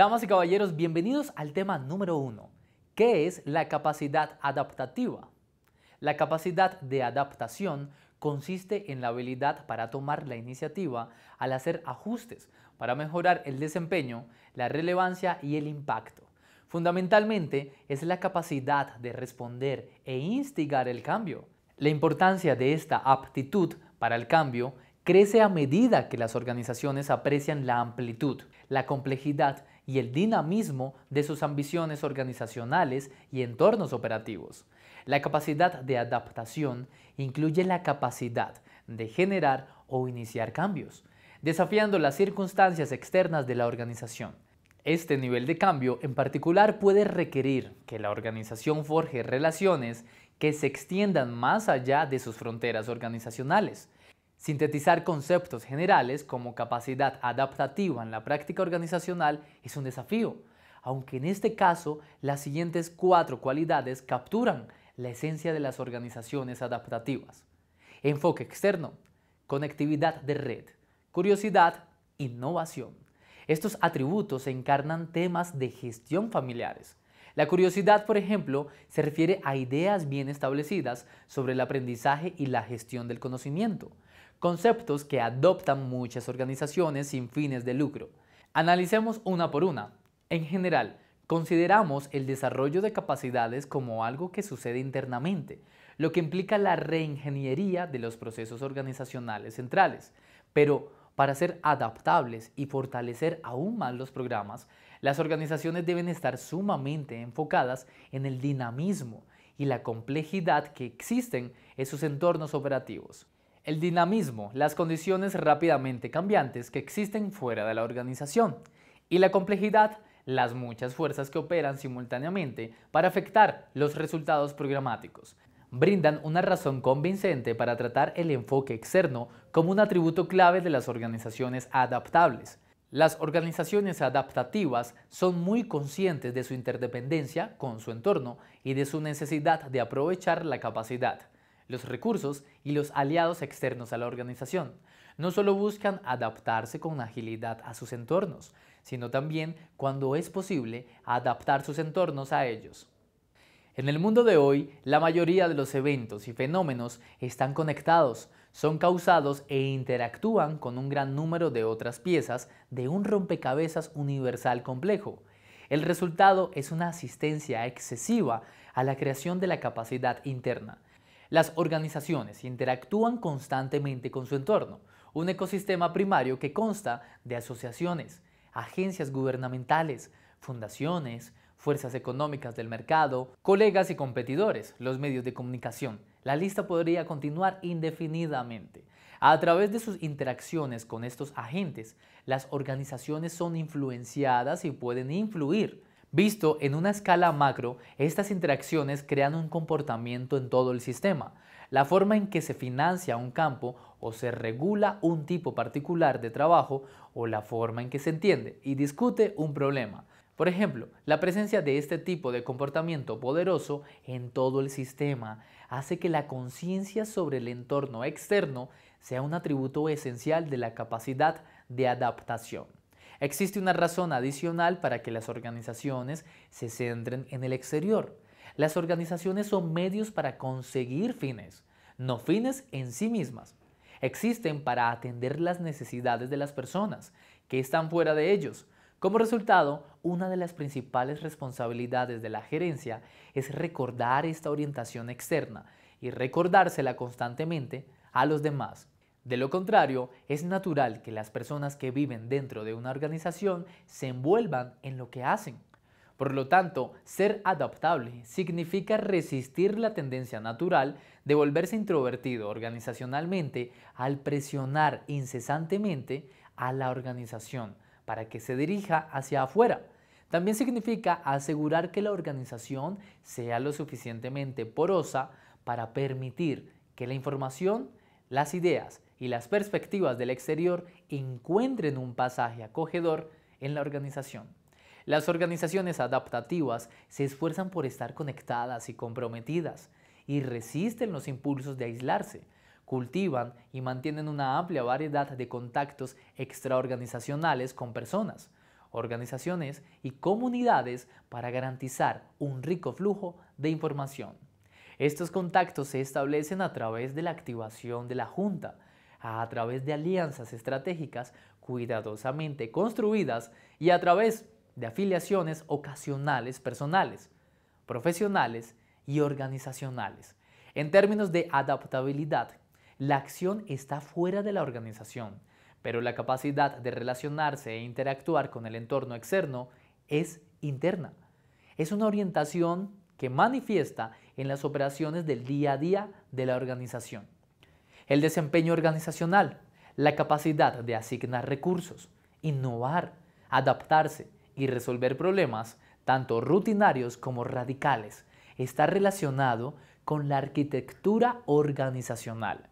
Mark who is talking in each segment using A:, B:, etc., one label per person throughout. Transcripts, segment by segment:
A: Damas y caballeros, bienvenidos al tema número uno, ¿Qué es la capacidad adaptativa. La capacidad de adaptación consiste en la habilidad para tomar la iniciativa al hacer ajustes para mejorar el desempeño, la relevancia y el impacto. Fundamentalmente es la capacidad de responder e instigar el cambio. La importancia de esta aptitud para el cambio crece a medida que las organizaciones aprecian la amplitud, la complejidad y el dinamismo de sus ambiciones organizacionales y entornos operativos. La capacidad de adaptación incluye la capacidad de generar o iniciar cambios, desafiando las circunstancias externas de la organización. Este nivel de cambio en particular puede requerir que la organización forje relaciones que se extiendan más allá de sus fronteras organizacionales, Sintetizar conceptos generales como capacidad adaptativa en la práctica organizacional es un desafío, aunque en este caso las siguientes cuatro cualidades capturan la esencia de las organizaciones adaptativas. Enfoque externo, conectividad de red, curiosidad, innovación. Estos atributos encarnan temas de gestión familiares, la curiosidad, por ejemplo, se refiere a ideas bien establecidas sobre el aprendizaje y la gestión del conocimiento, conceptos que adoptan muchas organizaciones sin fines de lucro. Analicemos una por una. En general, consideramos el desarrollo de capacidades como algo que sucede internamente, lo que implica la reingeniería de los procesos organizacionales centrales. Pero, para ser adaptables y fortalecer aún más los programas, las organizaciones deben estar sumamente enfocadas en el dinamismo y la complejidad que existen en sus entornos operativos. El dinamismo, las condiciones rápidamente cambiantes que existen fuera de la organización y la complejidad, las muchas fuerzas que operan simultáneamente para afectar los resultados programáticos brindan una razón convincente para tratar el enfoque externo como un atributo clave de las organizaciones adaptables. Las organizaciones adaptativas son muy conscientes de su interdependencia con su entorno y de su necesidad de aprovechar la capacidad, los recursos y los aliados externos a la organización. No solo buscan adaptarse con agilidad a sus entornos, sino también, cuando es posible, adaptar sus entornos a ellos. En el mundo de hoy, la mayoría de los eventos y fenómenos están conectados, son causados e interactúan con un gran número de otras piezas de un rompecabezas universal complejo. El resultado es una asistencia excesiva a la creación de la capacidad interna. Las organizaciones interactúan constantemente con su entorno, un ecosistema primario que consta de asociaciones, agencias gubernamentales, fundaciones, fuerzas económicas del mercado, colegas y competidores, los medios de comunicación. La lista podría continuar indefinidamente. A través de sus interacciones con estos agentes, las organizaciones son influenciadas y pueden influir. Visto en una escala macro, estas interacciones crean un comportamiento en todo el sistema. La forma en que se financia un campo o se regula un tipo particular de trabajo o la forma en que se entiende y discute un problema por ejemplo, la presencia de este tipo de comportamiento poderoso en todo el sistema hace que la conciencia sobre el entorno externo sea un atributo esencial de la capacidad de adaptación. Existe una razón adicional para que las organizaciones se centren en el exterior. Las organizaciones son medios para conseguir fines, no fines en sí mismas. Existen para atender las necesidades de las personas que están fuera de ellos, como resultado, una de las principales responsabilidades de la gerencia es recordar esta orientación externa y recordársela constantemente a los demás. De lo contrario, es natural que las personas que viven dentro de una organización se envuelvan en lo que hacen. Por lo tanto, ser adaptable significa resistir la tendencia natural de volverse introvertido organizacionalmente al presionar incesantemente a la organización para que se dirija hacia afuera. También significa asegurar que la organización sea lo suficientemente porosa para permitir que la información, las ideas y las perspectivas del exterior encuentren un pasaje acogedor en la organización. Las organizaciones adaptativas se esfuerzan por estar conectadas y comprometidas y resisten los impulsos de aislarse, cultivan y mantienen una amplia variedad de contactos extraorganizacionales con personas, organizaciones y comunidades para garantizar un rico flujo de información. Estos contactos se establecen a través de la activación de la Junta, a través de alianzas estratégicas cuidadosamente construidas y a través de afiliaciones ocasionales personales, profesionales y organizacionales. En términos de adaptabilidad, la acción está fuera de la organización, pero la capacidad de relacionarse e interactuar con el entorno externo es interna. Es una orientación que manifiesta en las operaciones del día a día de la organización. El desempeño organizacional, la capacidad de asignar recursos, innovar, adaptarse y resolver problemas, tanto rutinarios como radicales, está relacionado con la arquitectura organizacional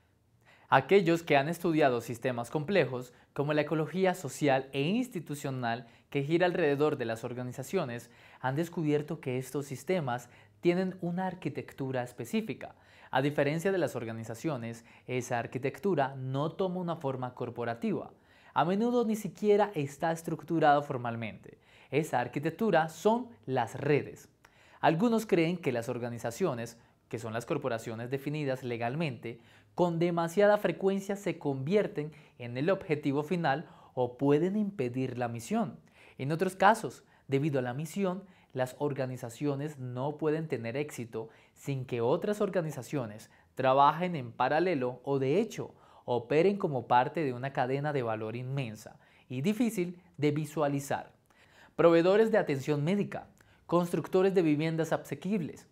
A: aquellos que han estudiado sistemas complejos como la ecología social e institucional que gira alrededor de las organizaciones han descubierto que estos sistemas tienen una arquitectura específica. A diferencia de las organizaciones, esa arquitectura no toma una forma corporativa. A menudo ni siquiera está estructurada formalmente. Esa arquitectura son las redes. Algunos creen que las organizaciones que son las corporaciones definidas legalmente, con demasiada frecuencia se convierten en el objetivo final o pueden impedir la misión. En otros casos, debido a la misión, las organizaciones no pueden tener éxito sin que otras organizaciones trabajen en paralelo o de hecho operen como parte de una cadena de valor inmensa y difícil de visualizar. Proveedores de atención médica, constructores de viviendas absequibles,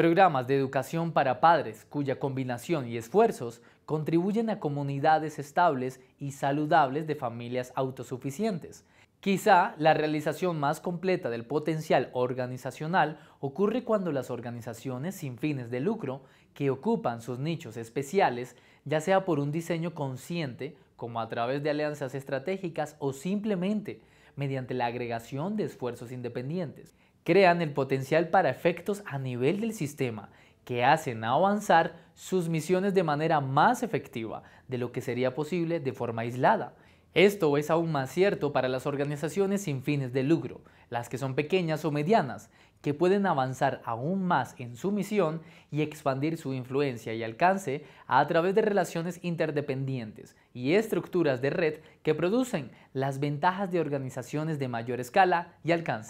A: Programas de educación para padres cuya combinación y esfuerzos contribuyen a comunidades estables y saludables de familias autosuficientes. Quizá la realización más completa del potencial organizacional ocurre cuando las organizaciones sin fines de lucro que ocupan sus nichos especiales, ya sea por un diseño consciente, como a través de alianzas estratégicas o simplemente mediante la agregación de esfuerzos independientes, crean el potencial para efectos a nivel del sistema que hacen avanzar sus misiones de manera más efectiva de lo que sería posible de forma aislada. Esto es aún más cierto para las organizaciones sin fines de lucro, las que son pequeñas o medianas, que pueden avanzar aún más en su misión y expandir su influencia y alcance a través de relaciones interdependientes y estructuras de red que producen las ventajas de organizaciones de mayor escala y alcance.